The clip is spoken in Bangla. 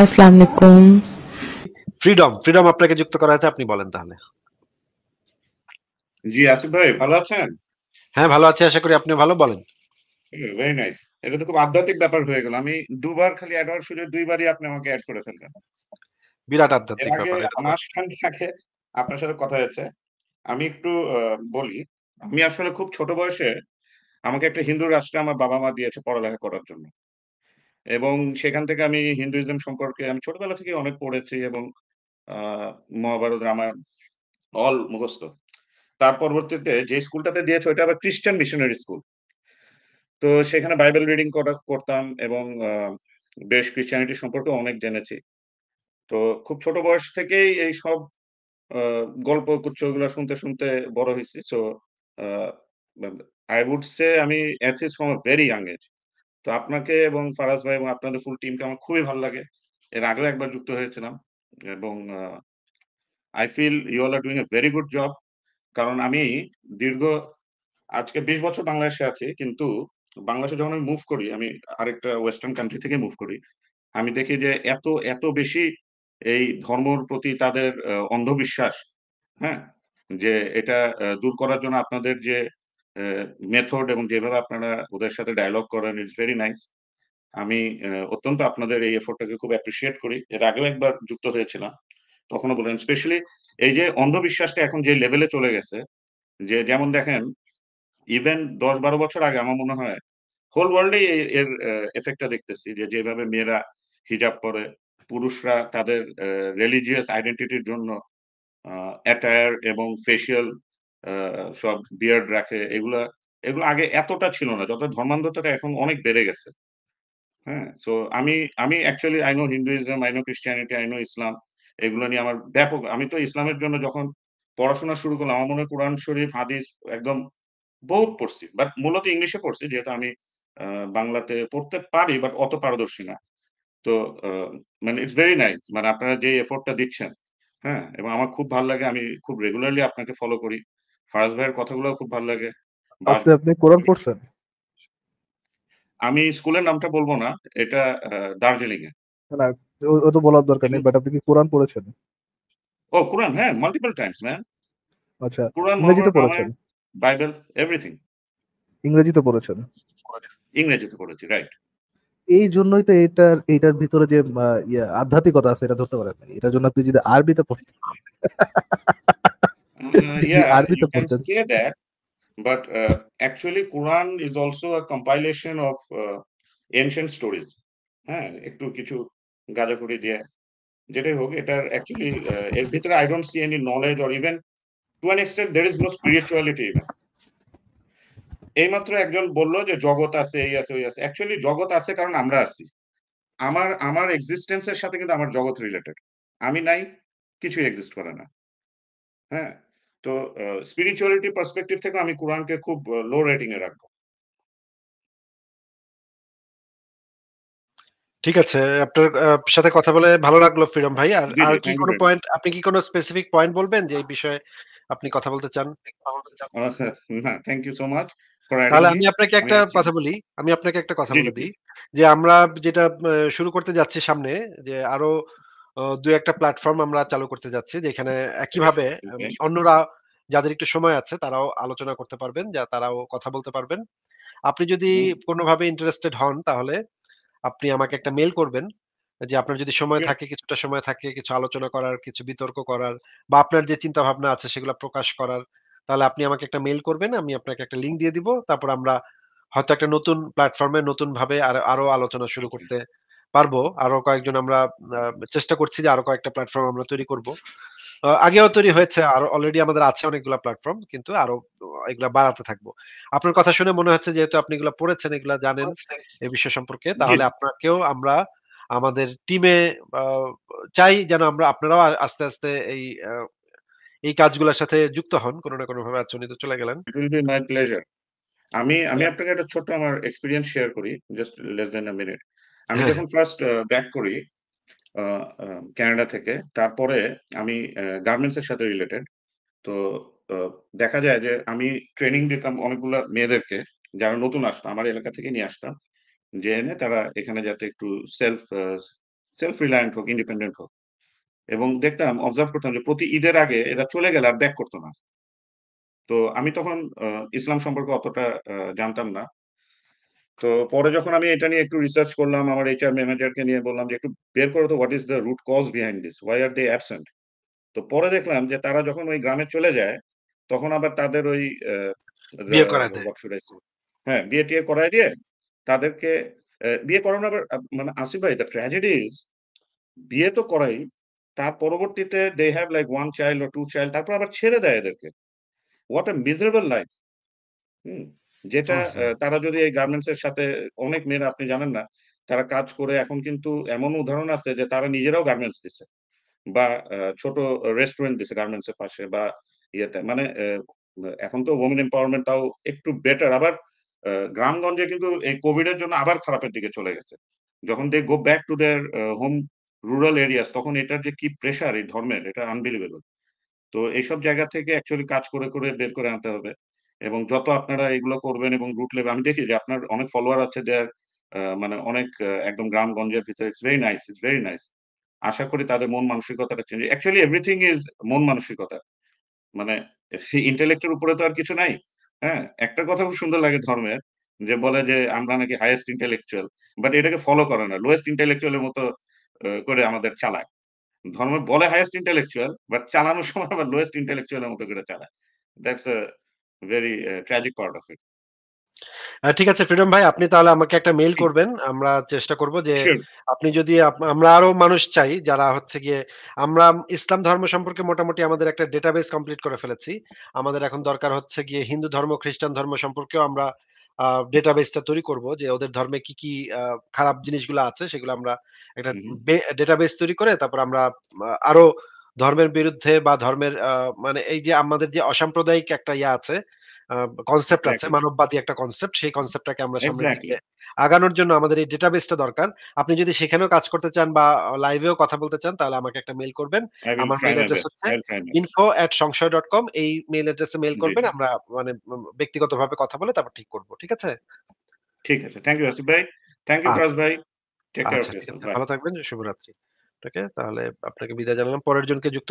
আলাইকুম ফ্রিডম ফ্রিডম আপনাকে যুক্ত করা আপনি বলেন তাহলে জি আসিফ ভাই ভালো আছেন হ্যাঁ ভালো আছি আশা করি আপনি ভালো বলেন ভেরি হ্যাঁ, নাইস এটা তো খুব আধ্যাত্মিক ব্যাপার হয়ে গেল আমি দুবার খালি অ্যাড হওয়ার সুযোগ দুইবারই আপনি আমাকে অ্যাড করে ফেললেন বিরাট আধ্যাত্মিক ব্যাপার আপনার সাথে কথা হয়েছে আমি একটু বলি আমি আসলে খুব ছোট বয়সে আমাকে একটা হিন্দু রাষ্ট্রে আমার বাবা মা দিয়েছে পড়ালেখা করার জন্য এবং সেখান থেকে আমি হিন্দুইজম সম্পর্কে আমি ছোটবেলা থেকে অনেক পড়েছি এবং মহাভারত রামায়ণ অল মুখস্থ তার পরবর্তীতে যে স্কুলটাতে দিয়েছে ওইটা আবার খ্রিস্টান মিশনারি স্কুল তো সেখানে বাইবেল রিডিং করা করতাম এবং বেশ ক্রিশ্চিয়ানিটি সম্পর্কে অনেক জেনেছি তো খুব ছোট বয়স থেকেই এই সব গল্প কুচ্ছগুলো শুনতে শুনতে বড় হয়েছি সো আই উড সে আমি atheist from very young age তো আপনাকে এবং ফারাজ ভাই এবং আপনাদের ফুল টিমকে আমার খুবই ভালো লাগে এর আগেও একবার যুক্ত হয়েছিলাম এবং I feel you all are doing a very good job কারণ আমি দীর্ঘ আজকে বিশ বছর বাংলাদেশে আছি কিন্তু বাংলাদেশে যখন আমি মুভ করি আমি আরেকটা ওয়েস্টার্ন কান্ট্রি থেকে মুভ করি আমি দেখি যে এত এত বেশি এই ধর্মর প্রতি তাদের অন্ধবিশ্বাস হ্যাঁ যে এটা দূর করার জন্য আপনাদের যে মেথড এবং যেভাবে আপনারা ওদের সাথে ডায়লগ করেন ইটস ভেরি নাইস আমি অত্যন্ত আপনাদের এই এফোর্টটাকে খুব অ্যাপ্রিসিয়েট করি এর আগেও একবার যুক্ত হয়েছিলাম তখনও বলেন স্পেশালি এই যে অন্ধবিশ্বাসটা এখন যে লেভেলে চলে গেছে যে যেমন দেখেন ইভেন দশ বারো বছর আগে আমার মনে হয় হোল ওয়ার্ল্ডে এর এফেক্টটা দেখতেছি যে যেভাবে মেয়েরা হিজাব পরে পুরুষরা তাদের রিলিজিয়াস আইডেন্টিটির জন্য অ্যাটায়ার এবং ফেসিয়াল সব বিয়ার্ড রাখে এগুলা এগুলো আগে এতটা ছিল না যত ধর্মান্ধতাটা এখন অনেক বেড়ে গেছে হ্যাঁ সো আমি আমি actually I know no Hinduism I know no Christianity I Islam এগুলো নিয়ে আমার ব্যাপক আমি তো ইসলামের জন্য যখন পড়াশোনা শুরু করলাম আমার মনে হয় কোরআন শরীফ হাদিস একদম বহুত পড়ছি বাট মূলত ইংলিশে পড়ছি যেহেতু আমি বাংলাতে পড়তে পারি বাট অত পারদর্শী না তো মানে ইটস ভেরি নাইস মানে আপনারা যে এফোর্টটা দিচ্ছেন হ্যাঁ এবং আমার খুব ভালো লাগে আমি খুব রেগুলারলি আপনাকে ফলো করি ফারাজ ভাইয়ের কথাগুলো খুব ভালো লাগে আপনি আপনি কোরআন পড়ছেন আমি স্কুলের নামটা বলবো না এটা দার্জিলিং এ না ও তো বলার দরকার নেই বাট আপনি কি কোরআন পড়েছেন ও কোরআন হ্যাঁ মাল্টিপল টাইমস ম্যান আচ্ছা কোরআন ইংরেজিতে পড়েছেন বাইবেল এভরিথিং ইংরেজিতে পড়েছেন ইংরেজিতে পড়েছি রাইট এই জন্যই তো এটার এটার ভিতরে যে ইয়ে, আধ্যাত্মিকতা আছে এটা ধরতে পারেন এটার জন্য তুই যদি আরবিতে পড়তেন uh, degree yeah, you can content. say that, but uh, actually Quran is also a compilation of uh, ancient stories. হ্যাঁ একটু কিছু গাঁজাখুড়ি দিয়ে যেটাই হোক এটার অ্যাকচুয়ালি uh, এর ভিতরে I don't see any knowledge or even to an extent দের ইজ নো স্পিরিচুয়ালিটি ইভেন এইমাত্র একজন বললো যে জগৎ আছে এই আছে ওই আছে অ্যাকচুয়ালি জগৎ আছে কারণ আমরা আছি আমার আমার এক্সিস্টেন্সের সাথে কিন্তু আমার জগৎ রিলেটেড আমি নাই কিছুই এক্সিস্ট করে না হ্যাঁ তো স্পিরিচুয়ালিটি পার্সপেক্টিভ থেকে আমি কোরআনকে খুব লো রেটিং এ রাখবো ঠিক আছে আপনার সাথে কথা বলে ভালো লাগলো ফিরম ভাই আর আর কি কোনো পয়েন্ট আপনি কি কোনো স্পেসিফিক পয়েন্ট বলবেন যে এই বিষয়ে আপনি কথা বলতে চান থ্যাংক ইউ সো মাচ তাহলে আমি আপনাকে একটা কথা বলি আমি আপনাকে একটা কথা বলে দিই যে আমরা যেটা শুরু করতে যাচ্ছি সামনে যে আরো দু একটা প্ল্যাটফর্ম আমরা চালু করতে যাচ্ছি যেখানে একইভাবে অন্যরা যাদের একটু সময় আছে তারাও আলোচনা করতে পারবেন যা তারাও কথা বলতে পারবেন আপনি যদি কোনোভাবে ইন্টারেস্টেড হন তাহলে আপনি আমাকে একটা মেল করবেন যে আপনার যদি সময় থাকে কিছুটা সময় থাকে কিছু আলোচনা করার কিছু বিতর্ক করার বা আপনার যে চিন্তা ভাবনা আছে সেগুলো প্রকাশ করার তাহলে আপনি আমাকে একটা মেল করবেন আমি আপনাকে একটা লিঙ্ক দিয়ে দিব তারপর আমরা হয়তো একটা নতুন প্ল্যাটফর্মে নতুন ভাবে আরো আলোচনা শুরু করতে পারবো আরো কয়েকজন আমরা চেষ্টা করছি যে আরো কয়েকটা প্ল্যাটফর্ম আমরা তৈরি করব আগেও তৈরি হয়েছে আর অলরেডি আমাদের আছে অনেকগুলো প্ল্যাটফর্ম কিন্তু আরো এগুলা বাড়াতে থাকবো আপনার কথা শুনে মনে হচ্ছে যেহেতু আপনি এগুলো পড়েছেন এগুলো জানেন আচ্ছা। এই বিষয় সম্পর্কে তাহলে আপনাকেও আমরা আমাদের টিমে চাই যেন আমরা আপনারাও আস্তে আস্তে এই এই কাজগুলোর সাথে যুক্ত হন কোনো না কোনো ভাবে আচ্ছন্নিত চলে গেলেন আমি আমি আপনাকে একটা ছোট আমার এক্সপিরিয়েন্স শেয়ার করি just less than a minute আমি হ্যাঁ। যখন ফার্স্ট ব্যাক করি ক্যানাডা থেকে তারপরে আমি গার্মেন্টস এর সাথে রিলেটেড তো দেখা যায় যে আমি ট্রেনিং দিতাম অনেকগুলা মেয়েদেরকে যারা নতুন আসতো আমার এলাকা থেকে নিয়ে আসতাম যে এনে তারা এখানে যাতে একটু সেলফ সেলফ রিলায়েন্ট হোক ইন্ডিপেন্ডেন্ট হোক এবং দেখতাম অবজার্ভ করতাম যে প্রতি ঈদের আগে এরা চলে গেলে আর ব্যাক করতো না তো আমি তখন ইসলাম সম্পর্কে অতটা জানতাম না তো পরে যখন আমি এটা নিয়ে একটু রিসার্চ করলাম আমার এইচআর ম্যানেজারকে নিয়ে বললাম যে একটু বের করো তো what is the root cause behind this why are they absent তো পরে দেখলাম যে তারা যখন ওই গ্রামে চলে যায় তখন আবার তাদের ওই হ্যাঁ বিয়ে টিয়ে করাই দিয়ে তাদেরকে বিয়ে করানো আবার মানে আসিফ ভাই দ্য ট্র্যাজেডি ইজ বিয়ে তো করাই তার পরবর্তীতে they have like one child two child তারপর আবার ছেড়ে দেয় এদেরকে what a miserable life hmm যেটা হ্যাঁ। তারা যদি এই গার্মেন্টস এর সাথে অনেক মেয়েরা আপনি জানেন না তারা কাজ করে এখন কিন্তু এমন উদাহরণ আছে যে তারা নিজেরাও গার্মেন্টস দিছে বা ছোট রেস্টুরেন্ট দিছে গার্মেন্টস এর পাশে বা ইয়েতে মানে এখন তো ওমেন এম্পাওয়ারমেন্টটাও একটু বেটার আবার গ্রামগঞ্জে কিন্তু এই কোভিড এর জন্য আবার খারাপের দিকে চলে গেছে যখন they go back to their home rural areas তখন এটার যে কি প্রেশার এই ধর্মের এটা আনবিলিভেবল তো এইসব জায়গা থেকে অ্যাকচুয়ালি কাজ করে করে বের করে আনতে হবে এবং যত আপনারা এগুলো করবেন এবং রুট লেভেল আমি দেখি যে আপনার অনেক ফলোয়ার আছে যে মানে অনেক একদম গ্রাম গঞ্জের ভিতরে it's very nice it's very nice আশা করি তাদের মন মানসিকতাটা চেঞ্জ অ্যাকচুয়ালি এভরিথিং ইজ মন মানসিকতা মানে ইন্টেলেক্টের উপরে তো আর কিছু নাই হ্যাঁ একটা কথা খুব সুন্দর লাগে ধর্মের যে বলে যে আমরা নাকি হাইয়েস্ট ইন্টেলেকচুয়াল বাট এটাকে ফলো করে না লোয়েস্ট ইন্টেলেকচুয়ালের মতো করে আমাদের চালায় ধর্ম বলে হাইয়েস্ট ইন্টেলেকচুয়াল বাট চালানোর সময় আবার লোয়েস্ট ইন্টেলেকচুয়ালের মতো করে চালায় that's very tragic part of it ঠিক আছে ফ্রিডম ভাই আপনি তাহলে আমাকে একটা মেইল করবেন আমরা চেষ্টা করব যে আপনি যদি আমরা আরো মানুষ চাই যারা হচ্ছে গিয়ে আমরা ইসলাম ধর্ম সম্পর্কে মোটামুটি আমাদের একটা ডেটাবেস কমপ্লিট করে ফেলেছি আমাদের এখন দরকার হচ্ছে গিয়ে হিন্দু ধর্ম খ্রিস্টান ধর্ম সম্পর্কেও আমরা ডেটাবেসটা তৈরি করব যে ওদের ধর্মে কি কি খারাপ জিনিসগুলো আছে সেগুলো আমরা একটা ডেটাবেস তৈরি করে তারপর আমরা আরো ধর্মের বিরুদ্ধে বা ধর্মের মানে এই যে আমাদের যে অসাম্প্রদায়িক একটা ইয়া আছে কনসেপ্ট আছে মানববাদী একটা কনসেপ্ট সেই কনসেপ্টটাকে আমরা সামনে আগানোর জন্য আমাদের এই ডেটাবেসটা দরকার আপনি যদি সেখানেও কাজ করতে চান বা লাইভেও কথা বলতে চান তাহলে আমাকে একটা মেল করবেন আমার মেইল অ্যাড্রেস হচ্ছে info at Songshoy dot com এই মেইল অ্যাড্রেসে মেল করবেন আমরা মানে ব্যক্তিগতভাবে কথা বলে তারপর ঠিক করব ঠিক আছে ঠিক আছে থ্যাংক ইউ আসিফ ভাই থ্যাংক ইউ ফরাজ ভাই টেক আচ্ছা, কেয়ার ভালো থাকবেন শুভরাত্রি আছে তাহলে আপনাকে বিদায় জানালাম পরের জনকে যুক্ত